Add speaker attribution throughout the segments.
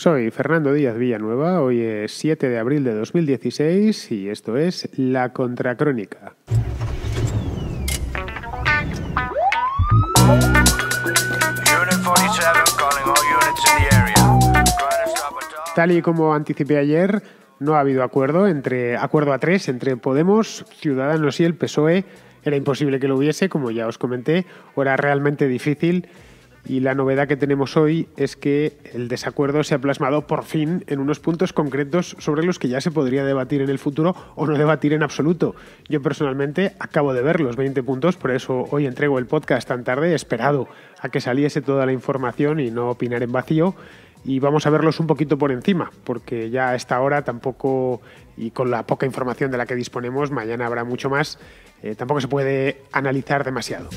Speaker 1: Soy Fernando Díaz Villanueva, hoy es 7 de abril de 2016 y esto es La Contracrónica. Tal y como anticipé ayer, no ha habido acuerdo entre acuerdo a tres entre Podemos, Ciudadanos y el PSOE. Era imposible que lo hubiese, como ya os comenté, o era realmente difícil y la novedad que tenemos hoy es que el desacuerdo se ha plasmado por fin en unos puntos concretos sobre los que ya se podría debatir en el futuro o no debatir en absoluto. Yo personalmente acabo de ver los 20 puntos, por eso hoy entrego el podcast tan tarde, esperado a que saliese toda la información y no opinar en vacío y vamos a verlos un poquito por encima, porque ya a esta hora tampoco, y con la poca información de la que disponemos, mañana habrá mucho más, eh, tampoco se puede analizar demasiado.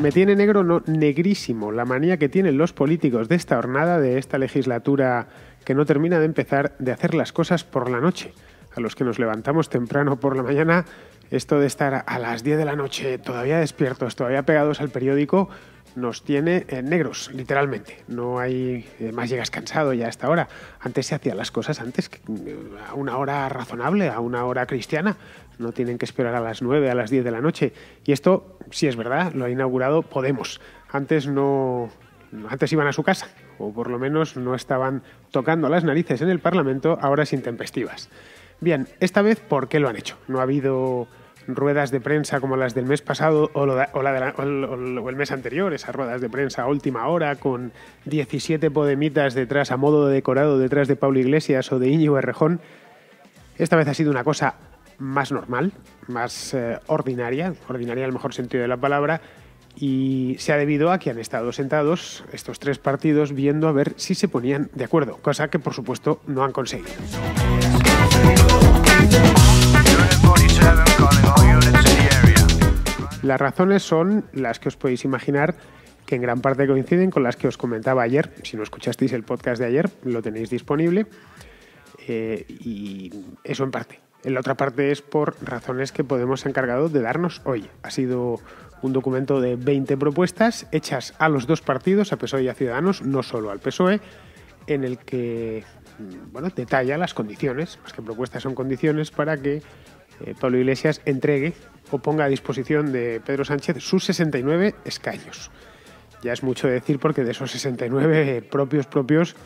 Speaker 1: Me tiene negro, no, negrísimo, la manía que tienen los políticos de esta hornada, de esta legislatura que no termina de empezar, de hacer las cosas por la noche. A los que nos levantamos temprano por la mañana esto de estar a las 10 de la noche todavía despiertos, todavía pegados al periódico, nos tiene en eh, negros, literalmente. No hay más llegas cansado ya a esta hora. Antes se hacían las cosas antes eh, a una hora razonable, a una hora cristiana. No tienen que esperar a las 9, a las 10 de la noche. Y esto, si es verdad, lo ha inaugurado Podemos. Antes no antes iban a su casa, o por lo menos no estaban tocando las narices en el Parlamento ahora horas intempestivas. Bien, esta vez, ¿por qué lo han hecho? No ha habido ruedas de prensa como las del mes pasado o, o el mes anterior, esas ruedas de prensa a última hora con 17 podemitas detrás a modo de decorado detrás de Pablo Iglesias o de Íñigo Errejón, esta vez ha sido una cosa más normal, más eh, ordinaria, ordinaria en el mejor sentido de la palabra, y se ha debido a que han estado sentados estos tres partidos viendo a ver si se ponían de acuerdo, cosa que por supuesto no han conseguido. Las razones son las que os podéis imaginar que en gran parte coinciden con las que os comentaba ayer. Si no escuchasteis el podcast de ayer, lo tenéis disponible. Eh, y eso en parte. En la otra parte es por razones que Podemos encargado de darnos hoy. Ha sido un documento de 20 propuestas hechas a los dos partidos, a PSOE y a Ciudadanos, no solo al PSOE, en el que mm, detalla las condiciones, las que propuestas son condiciones para que eh, Pablo Iglesias entregue o ponga a disposición de Pedro Sánchez sus 69 escaños. Ya es mucho decir porque de esos 69 propios propios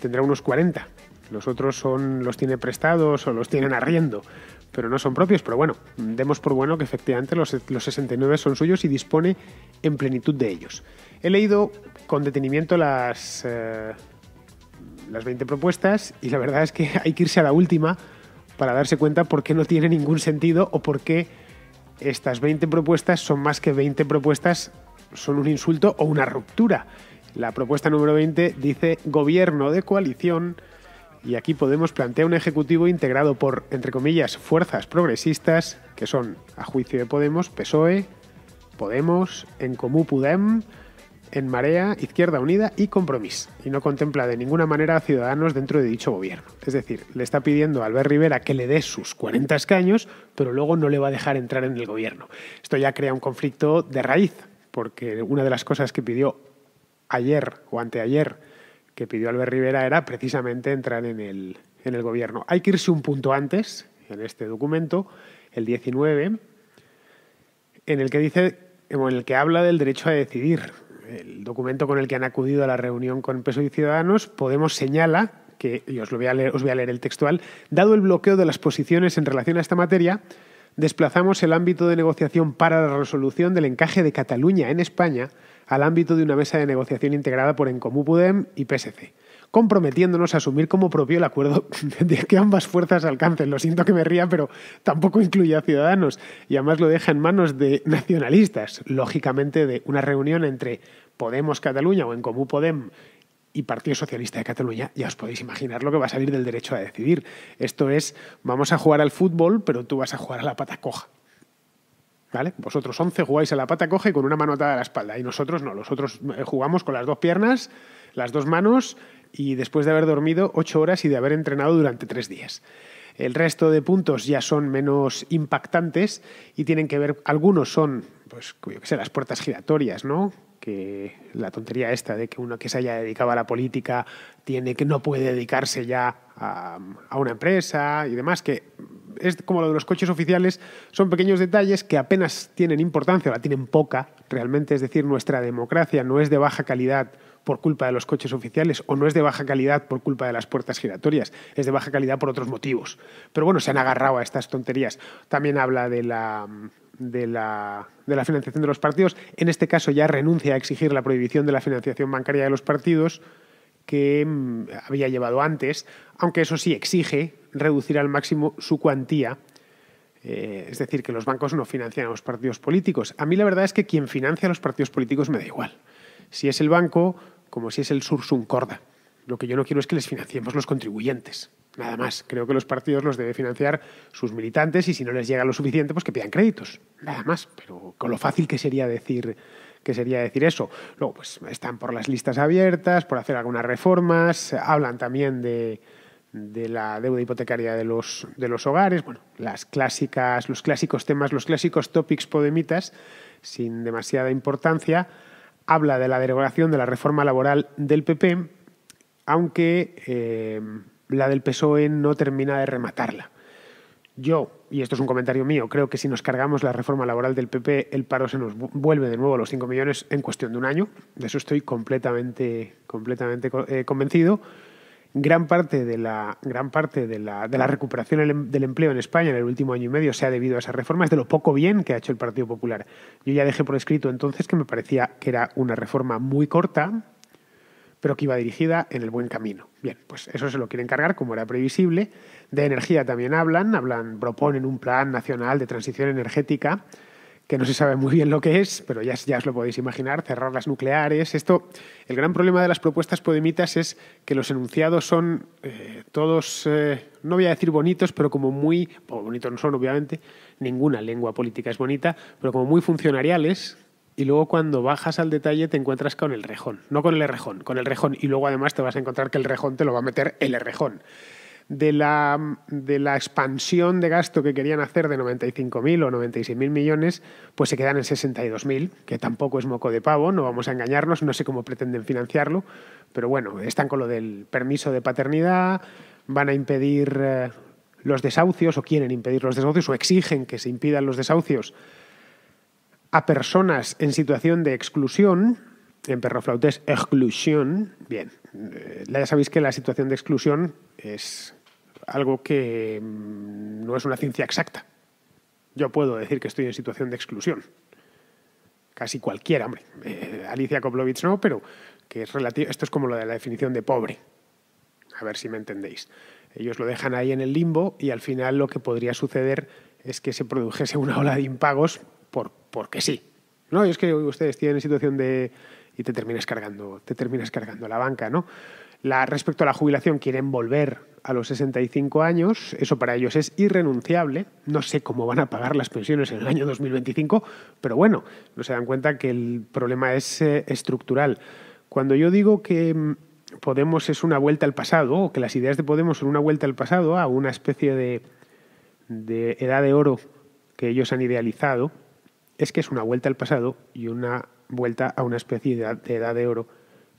Speaker 1: tendrá unos 40. Los otros son, los tiene prestados o los tienen arriendo, pero no son propios. Pero bueno, demos por bueno que efectivamente los, 69 son suyos y dispone en plenitud de ellos. He leído con detenimiento las, eh, las 20 propuestas y la verdad es que hay que irse a la última para darse cuenta por qué no tiene ningún sentido o por qué estas 20 propuestas son más que 20 propuestas, son un insulto o una ruptura. La propuesta número 20 dice gobierno de coalición y aquí Podemos plantear un ejecutivo integrado por, entre comillas, fuerzas progresistas, que son, a juicio de Podemos, PSOE, Podemos, En Comú en Marea, Izquierda Unida y Compromís, y no contempla de ninguna manera a Ciudadanos dentro de dicho gobierno. Es decir, le está pidiendo a Albert Rivera que le dé sus 40 escaños, pero luego no le va a dejar entrar en el gobierno. Esto ya crea un conflicto de raíz, porque una de las cosas que pidió ayer o anteayer que pidió Albert Rivera era precisamente entrar en el, en el gobierno. Hay que irse un punto antes en este documento, el 19, en el que dice en el que habla del derecho a decidir, el documento con el que han acudido a la reunión con PSOE y Ciudadanos, Podemos señala que, y os, voy a leer, os voy a leer el textual, dado el bloqueo de las posiciones en relación a esta materia, desplazamos el ámbito de negociación para la resolución del encaje de Cataluña en España al ámbito de una mesa de negociación integrada por Encomú Pudem y PSC, comprometiéndonos a asumir como propio el acuerdo de que ambas fuerzas alcancen. Lo siento que me ría, pero tampoco incluye a ciudadanos y además lo deja en manos de nacionalistas, lógicamente de una reunión entre Podemos Cataluña o en Comú Podem y Partido Socialista de Cataluña, ya os podéis imaginar lo que va a salir del derecho a decidir. Esto es, vamos a jugar al fútbol, pero tú vas a jugar a la pata coja. ¿Vale? Vosotros 11 jugáis a la pata coja y con una mano atada a la espalda, y nosotros no, nosotros eh, jugamos con las dos piernas, las dos manos, y después de haber dormido 8 horas y de haber entrenado durante 3 días. El resto de puntos ya son menos impactantes y tienen que ver, algunos son, pues, yo que sé, las puertas giratorias, ¿no? que la tontería esta de que uno que se haya dedicado a la política tiene que no puede dedicarse ya a, a, una empresa y demás, que es como lo de los coches oficiales, son pequeños detalles que apenas tienen importancia o la tienen poca realmente, es decir, nuestra democracia no es de baja calidad por culpa de los coches oficiales o no es de baja calidad por culpa de las puertas giratorias, es de baja calidad por otros motivos. Pero bueno, se han agarrado a estas tonterías. También habla de la de la, financiación de los partidos. En este caso ya renuncia a exigir la prohibición de la financiación bancaria de los partidos que mm, había llevado antes, aunque eso sí exige reducir al máximo su cuantía, eh, es decir, que los bancos no financian a los partidos políticos. A mí la verdad es que quien financia a los partidos políticos me da igual, si es el banco como si es el Sursum Corda. Lo que yo no quiero es que les financiemos los contribuyentes. Nada más. Creo que los partidos los debe financiar sus militantes y si no les llega lo suficiente, pues que pidan créditos. Nada más. Pero con lo fácil que sería decir que sería decir eso. Luego, pues están por las listas abiertas, por hacer algunas reformas, hablan también de, de la deuda hipotecaria de los, hogares, bueno, las clásicas, los clásicos temas, los clásicos topics podemitas, sin demasiada importancia, habla de la derogación de la reforma laboral del PP, aunque eh, la del PSOE no termina de rematarla. Yo, y esto es un comentario mío, creo que si nos cargamos la reforma laboral del PP, el paro se nos vuelve de nuevo a los 5 millones en cuestión de un año. De eso estoy completamente, completamente eh, convencido. Gran parte, de la, gran parte de la, de la recuperación em-, del empleo en España en el último año y medio se ha debido a esa reforma. Es de lo poco bien que ha hecho el Partido Popular. Yo ya dejé por escrito entonces que me parecía que era una reforma muy corta, pero que iba dirigida en el buen camino. Bien, pues eso se lo quieren cargar, como era previsible. De energía también hablan, hablan, proponen un plan nacional de transición energética, que no se sabe muy bien lo que es, pero ya, os lo podéis imaginar, cerrar las nucleares. Esto, el gran problema de las propuestas podemitas es que los enunciados son eh, todos, eh, no voy a decir bonitos, pero como muy, bonitos no son obviamente, ninguna lengua política es bonita, pero como muy funcionariales, y luego cuando bajas al detalle te encuentras con el rejón, no con el rejón, con el rejón y luego además te vas a encontrar que el rejón te lo va a meter el rejón. De la, de la expansión de gasto que querían hacer de 95.000 o 96.000 millones, pues se quedan en 62.000, que tampoco es moco de pavo, no vamos a engañarnos, no sé cómo pretenden financiarlo, pero bueno, están con lo del permiso de paternidad, van a impedir eh, los desahucios o quieren impedir los desahucios o exigen que se impidan los desahucios a personas en situación de exclusión, en perroflautés exclusión, bien, eh, ya sabéis que la situación de exclusión es algo que mm, no es una ciencia exacta. Yo puedo decir que estoy en situación de exclusión. Casi cualquiera, hombre. Eh, Alicia Koplovich no, pero que es relativo, esto es como lo de la definición de pobre. A ver si me entendéis. Ellos lo dejan ahí en el limbo y al final lo que podría suceder es que se produjese una ola de impagos porque sí. No, es que ustedes tienen situación de... y te terminas cargando, te terminas cargando la banca, ¿no? La, respecto a la jubilación, quieren volver a los 65 años, eso para ellos es irrenunciable, no sé cómo van a pagar las pensiones en el año 2025, pero bueno, no se dan cuenta que el problema es eh, estructural. Cuando yo digo que mm, Podemos es una vuelta al pasado, o que las ideas de Podemos son una vuelta al pasado, a una especie de edad de oro que ellos han idealizado, es que es una vuelta al pasado y una vuelta a una especie de edad, de oro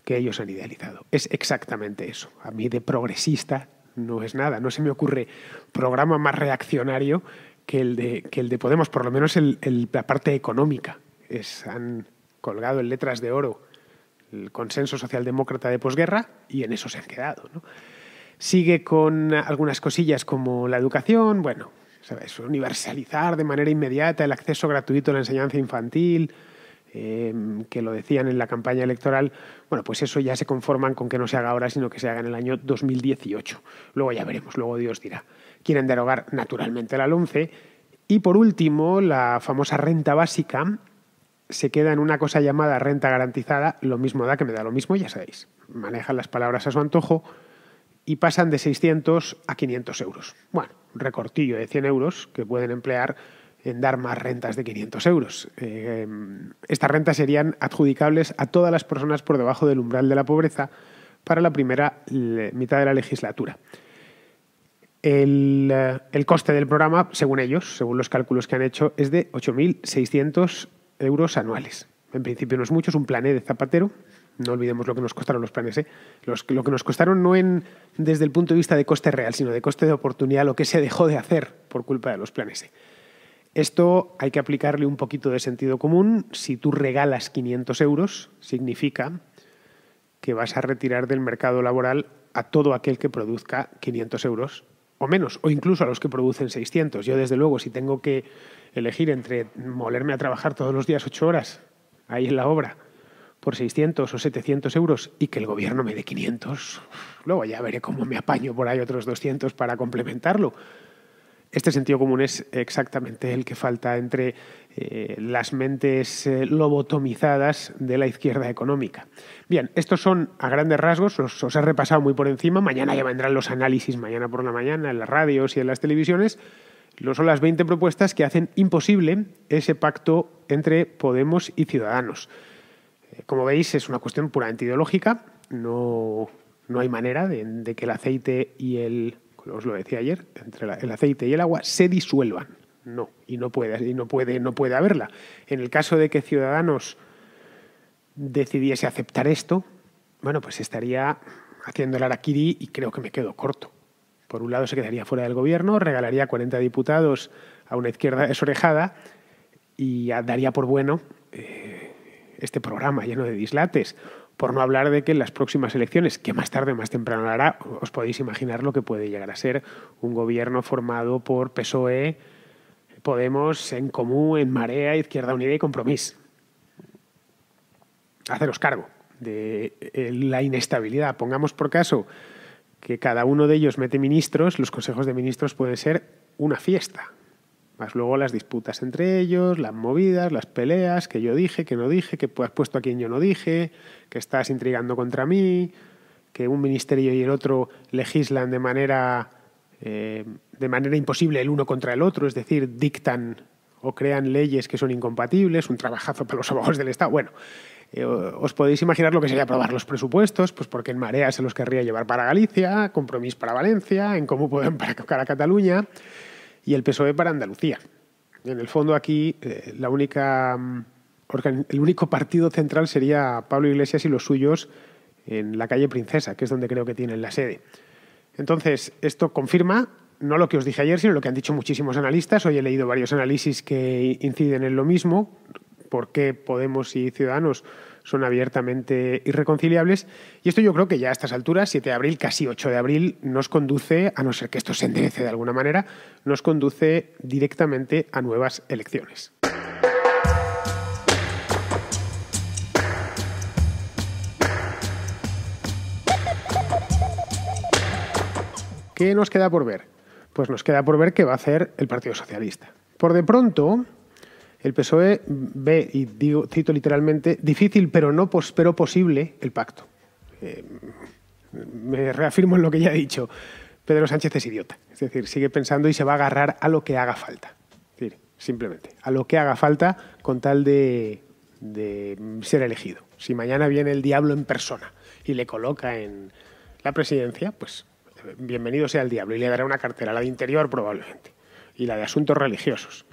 Speaker 1: que ellos han idealizado. Es exactamente eso. A mí de progresista no es nada. No se me ocurre programa más reaccionario que el de, que el de Podemos, por lo menos el, la parte económica. Es, han colgado en letras de oro el consenso socialdemócrata de posguerra y en eso se han quedado. Sigue con algunas cosillas como la educación, bueno, universalizar de manera inmediata el acceso gratuito a la enseñanza infantil, eh, que lo decían en la campaña electoral, bueno, pues eso ya se conforman con que no se haga ahora, sino que se haga en el año 2018. Luego ya veremos, luego Dios dirá. Quieren derogar naturalmente la alonce. Y por último, la famosa renta básica se queda en una cosa llamada renta garantizada, lo mismo da que me da lo mismo, ya sabéis. Manejan las palabras a su antojo y pasan de 600 a 500 euros. Bueno, recortillo de 100 euros que pueden emplear en dar más rentas de 500 euros. Eh, estas rentas serían adjudicables a todas las personas por debajo del umbral de la pobreza para la primera mitad de la legislatura. El, eh, el, coste del programa, según ellos, según los cálculos que han hecho, es de 8.600 euros anuales. En principio no es mucho, es un plané de Zapatero, no olvidemos lo que nos costaron los planes, e ¿eh? lo que nos costaron no en, desde el punto de vista de coste real, sino de coste de oportunidad, lo que se dejó de hacer por culpa de los planes. E. Esto hay que aplicarle un poquito de sentido común. Si tú regalas 500 euros, significa que vas a retirar del mercado laboral a todo aquel que produzca 500 euros o menos, o incluso a los que producen 600. Yo, desde luego, si tengo que elegir entre molerme a trabajar todos los días ocho horas ahí en la obra por 600 o 700 euros y que el gobierno me dé 500. Luego ya veré cómo me apaño por ahí otros 200 para complementarlo. Este sentido común es exactamente el que falta entre eh, las mentes eh, lobotomizadas de la izquierda económica. Bien, estos son a grandes rasgos, os, os he repasado muy por encima, mañana ya vendrán los análisis, mañana por la mañana, en las radios y en las televisiones, lo son las 20 propuestas que hacen imposible ese pacto entre Podemos y Ciudadanos. Como veis, es una cuestión puramente ideológica. No, hay manera de, que el aceite y el. Os lo decía ayer, entre el aceite y el agua se disuelvan. No, y no puede, y no puede, no puede haberla. En el caso de que Ciudadanos decidiese aceptar esto, bueno, pues estaría haciendo el araquiri y creo que me quedo corto. Por un lado se quedaría fuera del gobierno, regalaría 40 diputados a una izquierda desorejada y daría por bueno eh, este programa lleno de dislates, por no hablar de que en las próximas elecciones, que más tarde, más temprano hará, os podéis imaginar lo que puede llegar a ser un gobierno formado por PSOE, Podemos, En Común, En Marea, Izquierda Unida y Compromís. Haceros cargo de eh, la inestabilidad. Pongamos por caso que cada uno de ellos mete ministros, los consejos de ministros pueden ser una fiesta, luego las disputas entre ellos, las movidas, las peleas, que yo dije, que no dije, que has puesto a quien yo no dije, que estás intrigando contra mí, que un ministerio y el otro legislan de manera, eh, de manera imposible el uno contra el otro, es decir, dictan o crean leyes que son incompatibles, un trabajazo para los abogados del Estado. Bueno, eh, os podéis imaginar lo que sería aprobar los presupuestos, pues porque en Marea se los querría llevar para Galicia, compromiso para Valencia, en cómo pueden para Cataluña y el PSOE para Andalucía. En el fondo aquí eh, la única, mm, el único partido central sería Pablo Iglesias y los suyos en la calle Princesa, que es donde creo que tienen la sede. Entonces, esto confirma no lo que os dije ayer, sino lo que han dicho muchísimos analistas. Hoy he leído varios análisis que inciden en lo mismo, por qué Podemos y Ciudadanos son abiertamente irreconciliables. Y esto yo creo que ya a estas alturas, 7 de abril, casi 8 de abril, nos conduce, a no ser que esto se enderece de alguna manera, nos conduce directamente a nuevas elecciones. ¿Qué nos queda por ver? Pues nos queda por ver qué va a hacer el Partido Socialista. Por de pronto, el PSOE ve, y digo, cito literalmente, difícil pero, no pero posible el pacto. Eh, me reafirmo en lo que ya he dicho. Pedro Sánchez es idiota. Es decir, sigue pensando y se va a agarrar a lo que haga falta. Es decir, simplemente, a lo que haga falta con tal de, de ser elegido. Si mañana viene el diablo en persona y le coloca en la presidencia, pues bienvenido sea el diablo y le dará una cartera, la de interior probablemente, y la de asuntos religiosos.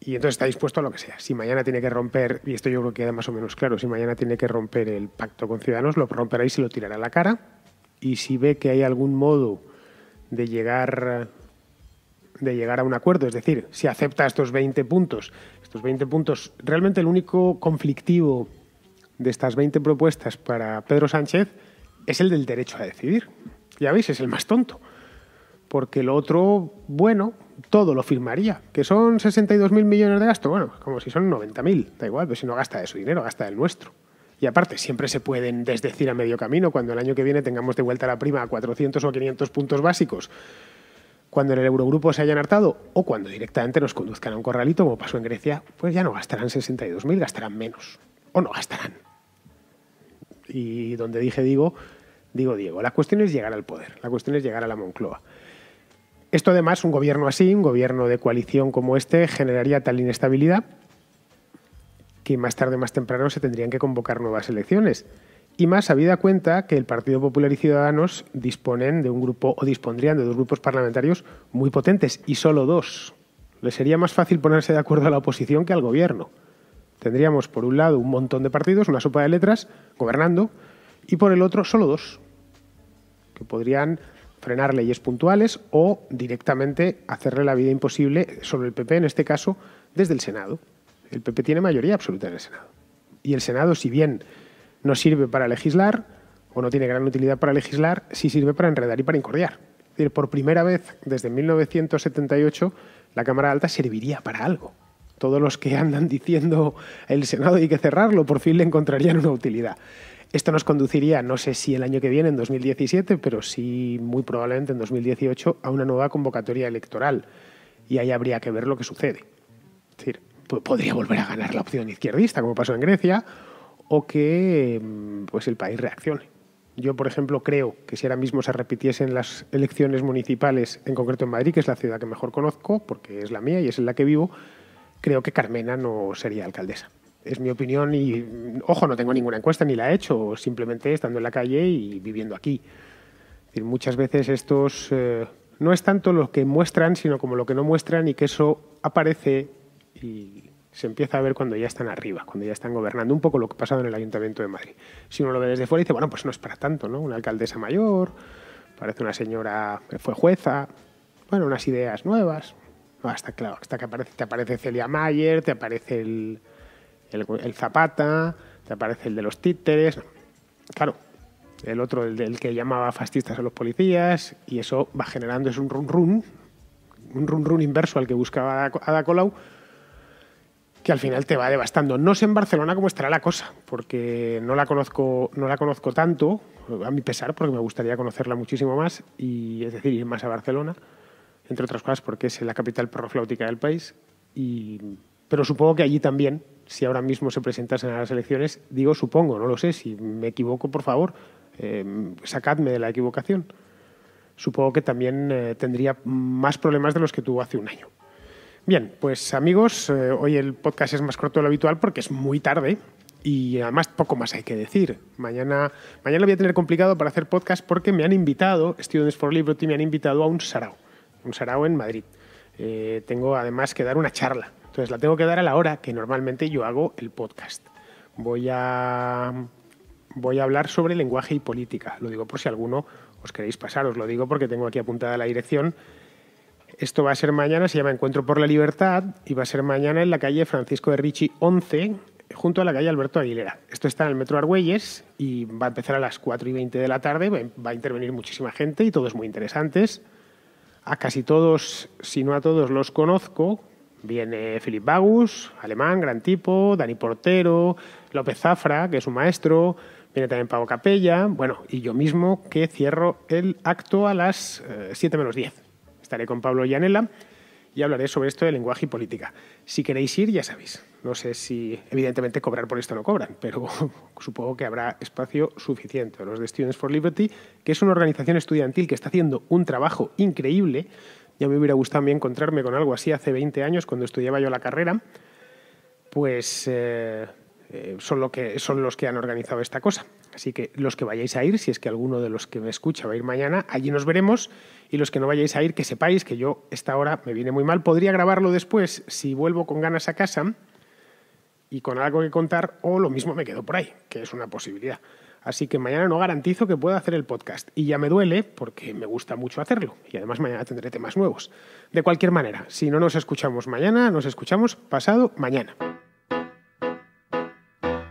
Speaker 1: Y entonces está dispuesto a lo que sea. Si mañana tiene que romper, y esto yo creo que queda más o menos claro, si mañana tiene que romper el pacto con Ciudadanos, lo romperá y se lo tirará a la cara. Y si ve que hay algún modo de llegar, de llegar a un acuerdo, es decir, si acepta estos 20 puntos, estos 20 puntos, realmente el único conflictivo de estas 20 propuestas para Pedro Sánchez es el del derecho a decidir. Ya veis, es el más tonto. Porque el otro, bueno, todo lo firmaría. Que son 62.000 millones de gasto, bueno, como si son 90.000, da igual, pero si no gasta de su dinero, gasta del nuestro. Y aparte, siempre se pueden desdecir a medio camino cuando el año que viene tengamos de vuelta la prima a 400 o 500 puntos básicos, cuando en el Eurogrupo se hayan hartado o cuando directamente nos conduzcan a un corralito, como pasó en Grecia, pues ya no gastarán 62.000, gastarán menos. O no gastarán. Y donde dije digo, digo Diego, la cuestión es llegar al poder, la cuestión es llegar a la Moncloa. Esto además, un gobierno así, un gobierno de coalición como este, generaría tal inestabilidad que más tarde o más temprano se tendrían que convocar nuevas elecciones. Y más habida cuenta que el Partido Popular y Ciudadanos disponen de un grupo o dispondrían de dos grupos parlamentarios muy potentes y solo dos. Le sería más fácil ponerse de acuerdo a la oposición que al gobierno. Tendríamos por un lado un montón de partidos, una sopa de letras, gobernando, y por el otro solo dos, que podrían frenar leyes puntuales o directamente hacerle la vida imposible sobre el PP, en este caso, desde el Senado. El PP tiene mayoría absoluta en el Senado. Y el Senado, si bien no sirve para legislar o no tiene gran utilidad para legislar, sí sirve para enredar y para incordiar. Es decir, por primera vez desde 1978 la Cámara Alta serviría para algo. Todos los que andan diciendo el Senado hay que cerrarlo, por fin le encontrarían una utilidad. Esto nos conduciría, no sé si el año que viene, en 2017, pero sí muy probablemente en 2018, a una nueva convocatoria electoral. Y ahí habría que ver lo que sucede. Es decir, podría volver a ganar la opción izquierdista, como pasó en Grecia, o que mm, pues el país reaccione. Yo, por ejemplo, creo que si ahora mismo se repitiesen las elecciones municipales, en concreto en Madrid, que es la ciudad que mejor conozco, porque es la mía y es en la que vivo, creo que Carmena no sería alcaldesa es mi opinión y, ojo, no tengo ninguna encuesta ni la he hecho, simplemente estando en la calle y viviendo aquí. muchas veces estos eh, no es tanto lo que muestran, sino como lo que no muestran y que eso aparece y se empieza a ver cuando ya están arriba, cuando ya están gobernando, un poco lo que ha pasado en el Ayuntamiento de Madrid. Si uno lo ve desde fuera y dice, bueno, pues no es para tanto, ¿no? Una alcaldesa mayor, parece una señora que fue jueza, bueno, unas ideas nuevas. Hasta, claro, hasta que aparece, te aparece Celia Mayer, te aparece el, el, Zapata, te aparece el de los títeres. Claro, el otro, el, que llamaba fascistas a los policías, y eso va generando, es un run run, un run run inverso al que buscaba Ada Colau, que al final te va devastando. No sé en Barcelona cómo estará la cosa, porque no la conozco, no la conozco tanto, a mi pesar, porque me gustaría conocerla muchísimo más, y es decir, ir más a Barcelona, entre otras cosas porque es la capital proflautica del país, y, pero supongo que allí también si ahora mismo se presentasen a las elecciones, digo supongo, no lo sé, si me equivoco, por favor, eh, sacadme de la equivocación. Supongo que también eh, tendría más problemas de los que tuvo hace un año. Bien, pues amigos, eh, hoy el podcast es más corto de lo habitual porque es muy tarde y además poco más hay que decir. Mañana, mañana voy a tener complicado para hacer podcast porque me han invitado, Students for Team, me han invitado a un sarao, un sarao en Madrid. tengo además que dar una charla entonces la tengo que dar a la hora que normalmente yo hago el podcast. Voy a, voy a hablar sobre lenguaje y política. Lo digo por si alguno os queréis pasar, os lo digo porque tengo aquí apuntada la dirección. Esto va a ser mañana, se llama Encuentro por la Libertad y va a ser mañana en la calle Francisco de Ricci 11, junto a la calle Alberto Aguilera. Esto está en el Metro Argüelles y va a empezar a las 4 y 20 de la tarde. Va a intervenir muchísima gente y todos muy interesantes. A casi todos, si no a todos, los conozco, Viene Philip Bagus, alemán, gran tipo, Dani Portero, López Zafra, que es un maestro, viene también Pablo Capella, bueno, y yo mismo que cierro el acto a las eh, siete 7 menos 10. Estaré con Pablo Llanela y hablaré sobre esto de lenguaje y política. Si queréis ir, ya sabéis. No sé si, evidentemente, cobrar por esto no cobran, pero supongo que habrá espacio suficiente. Los de Students for Liberty, que es una organización estudiantil que está haciendo un trabajo increíble ya me hubiera gustado a mí encontrarme con algo así hace 20 años cuando estudiaba yo la carrera. Pues eh, eh, son, son los que han organizado esta cosa. Así que los que vayáis a ir, si es que alguno de los que me escucha va a ir mañana, allí nos veremos. Y los que no vayáis a ir, que sepáis que yo esta hora me viene muy mal. Podría grabarlo después si vuelvo con ganas a casa y con algo que contar, o lo mismo me quedo por ahí, que es una posibilidad. Así que mañana no garantizo que pueda hacer el podcast. Y ya me duele porque me gusta mucho hacerlo. Y además mañana tendré temas nuevos. De cualquier manera, si no nos escuchamos mañana, nos escuchamos pasado mañana.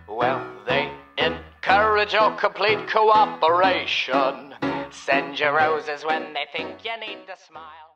Speaker 1: Well, they encourage complete cooperation. Send roses when they think you need smile.